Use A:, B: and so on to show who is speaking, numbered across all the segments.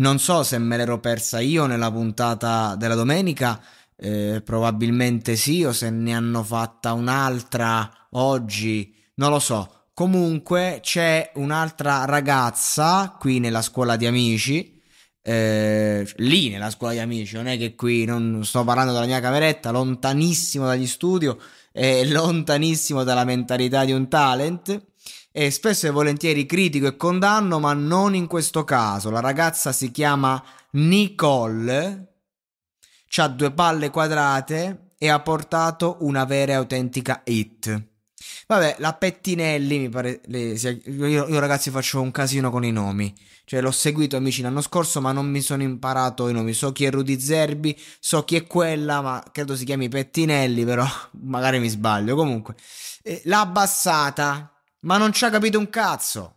A: Non so se me l'ero persa io nella puntata della domenica, eh, probabilmente sì, o se ne hanno fatta un'altra oggi, non lo so. Comunque c'è un'altra ragazza qui nella scuola di amici, eh, lì nella scuola di amici, non è che qui non sto parlando della mia cameretta, lontanissimo dagli studio e lontanissimo dalla mentalità di un talent, e spesso e volentieri critico e condanno, ma non in questo caso. La ragazza si chiama Nicole, ha due palle quadrate e ha portato una vera e autentica hit. Vabbè, la Pettinelli mi pare. Le, io, io, ragazzi faccio un casino con i nomi. Cioè, l'ho seguito amici l'anno scorso, ma non mi sono imparato i nomi. So chi è Rudy Zerbi, so chi è quella, ma credo si chiami Pettinelli, però magari mi sbaglio. Comunque, eh, la Bassata ma non ci ha capito un cazzo.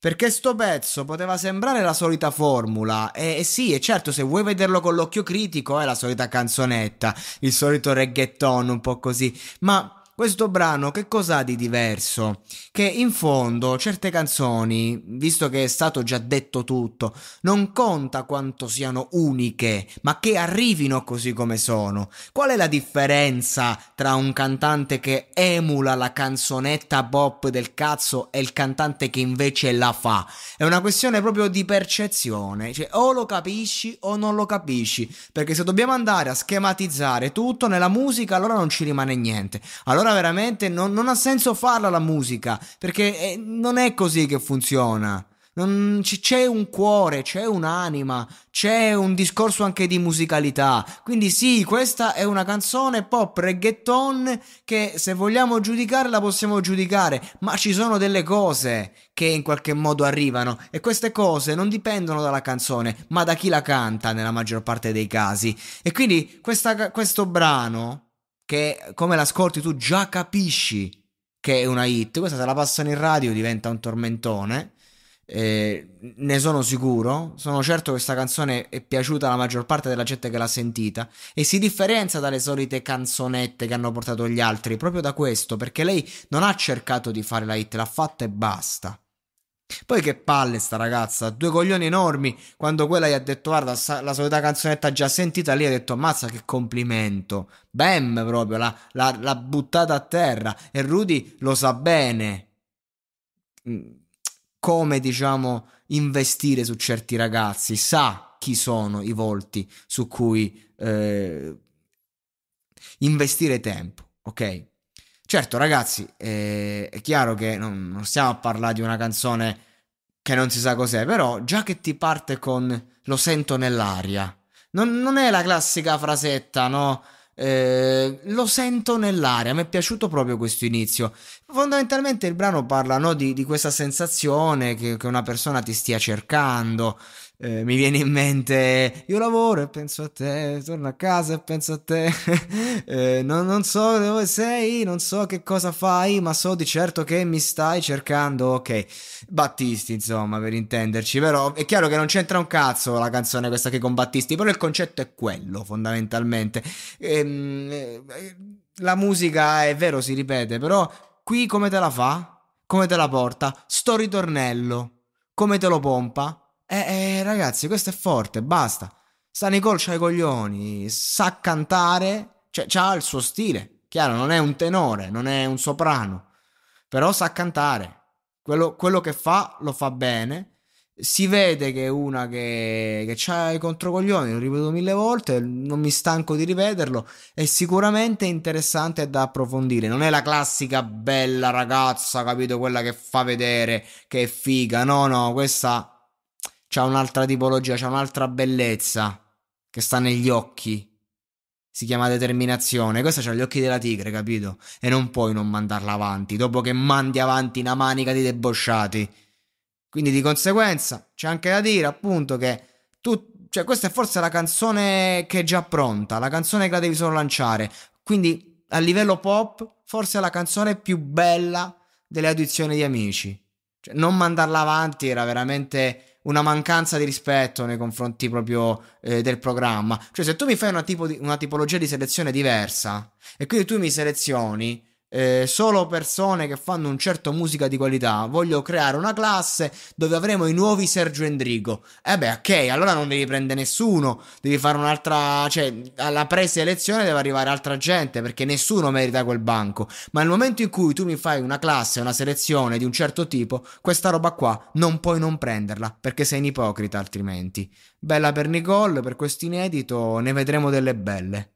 A: Perché sto pezzo poteva sembrare la solita formula, e, e, sì, e certo, se vuoi vederlo con l'occhio critico è la solita canzonetta, il solito reggaeton, un po' così, ma questo brano che cosa ha di diverso? Che in fondo certe canzoni, visto che è stato già detto tutto, non conta quanto siano uniche, ma che arrivino così come sono. Qual è la differenza tra un cantante che emula la canzonetta pop del cazzo e il cantante che invece la fa? È una questione proprio di percezione, cioè o lo capisci o non lo capisci, perché se dobbiamo andare a schematizzare tutto nella musica allora non ci rimane niente. Allora allora veramente non, non ha senso farla la musica, perché eh, non è così che funziona. Non, c'è un cuore, c'è un'anima, c'è un discorso anche di musicalità. Quindi sì, questa è una canzone pop reggaeton che se vogliamo giudicare la possiamo giudicare, ma ci sono delle cose che in qualche modo arrivano e queste cose non dipendono dalla canzone, ma da chi la canta nella maggior parte dei casi. E quindi questa, questo brano che come l'ascolti tu già capisci che è una hit, questa se la passano in radio diventa un tormentone. Eh, ne sono sicuro, sono certo che questa canzone è piaciuta alla maggior parte della gente che l'ha sentita e si differenzia dalle solite canzonette che hanno portato gli altri proprio da questo perché lei non ha cercato di fare la hit, l'ha fatta e basta. Poi che palle sta ragazza, due coglioni enormi, quando quella gli ha detto guarda la solita canzonetta già sentita lì ha detto ammazza che complimento, bam proprio, l'ha, l'ha, l'ha buttata a terra e Rudy lo sa bene mm, come diciamo investire su certi ragazzi, sa chi sono i volti su cui eh, investire tempo, ok? Certo, ragazzi, eh, è chiaro che non, non, stiamo a parlare di una canzone che non si sa cos'è, però già che ti parte con lo sento nell'aria, non, non è la classica frasetta, no? Eh, lo sento nell'aria, mi è piaciuto proprio questo inizio. Fondamentalmente il brano parla no, di, di, questa sensazione che, che una persona ti stia cercando, eh, mi viene in mente io lavoro e penso a te, torno a casa e penso a te, eh, non, non, so dove sei, non so che cosa fai, ma so di certo che mi stai cercando, ok, Battisti insomma per intenderci, però è chiaro che non c'entra un cazzo la canzone questa che con Battisti, però il concetto è quello fondamentalmente. Ehm, eh, la musica è vero, si ripete, però qui come te la fa? Come te la porta? Sto ritornello, come te lo pompa? Eh, eh, ragazzi, questo è forte, basta. Sta Nicole c'ha i coglioni, sa cantare, cioè ha il suo stile. Chiaro, non è un tenore, non è un soprano, però sa cantare. Quello, quello che fa, lo fa bene si vede che è una che, che ha i controcoglioni, lo ripeto mille volte, non mi stanco di ripeterlo, è sicuramente interessante da approfondire, non è la classica bella ragazza, capito, quella che fa vedere che è figa, no, no, questa c'ha un'altra tipologia, c'ha un'altra bellezza che sta negli occhi. Si chiama determinazione. Questa c'ha gli occhi della tigre, capito? E non puoi non mandarla avanti dopo che mandi avanti una manica di debosciati. Quindi di conseguenza c'è anche da dire appunto che tu cioè questa è forse la canzone che è già pronta, la canzone che la devi solo lanciare. Quindi a livello pop forse è la canzone più bella delle audizioni di Amici. Cioè, non mandarla avanti era veramente una mancanza di rispetto nei confronti proprio eh, del programma. Cioè, se tu mi fai una, tipo di, una tipologia di selezione diversa e quindi tu mi selezioni eh, solo persone che fanno un certo musica di qualità. Voglio creare una classe dove avremo i nuovi Sergio Endrigo. E eh beh, ok, allora non devi prendere nessuno, devi fare un'altra, cioè alla preselezione deve arrivare altra gente perché nessuno merita quel banco. Ma nel momento in cui tu mi fai una classe, una selezione di un certo tipo, questa roba qua non puoi non prenderla perché sei un ipocrita altrimenti. Bella per Nicole, per questo inedito, ne vedremo delle belle.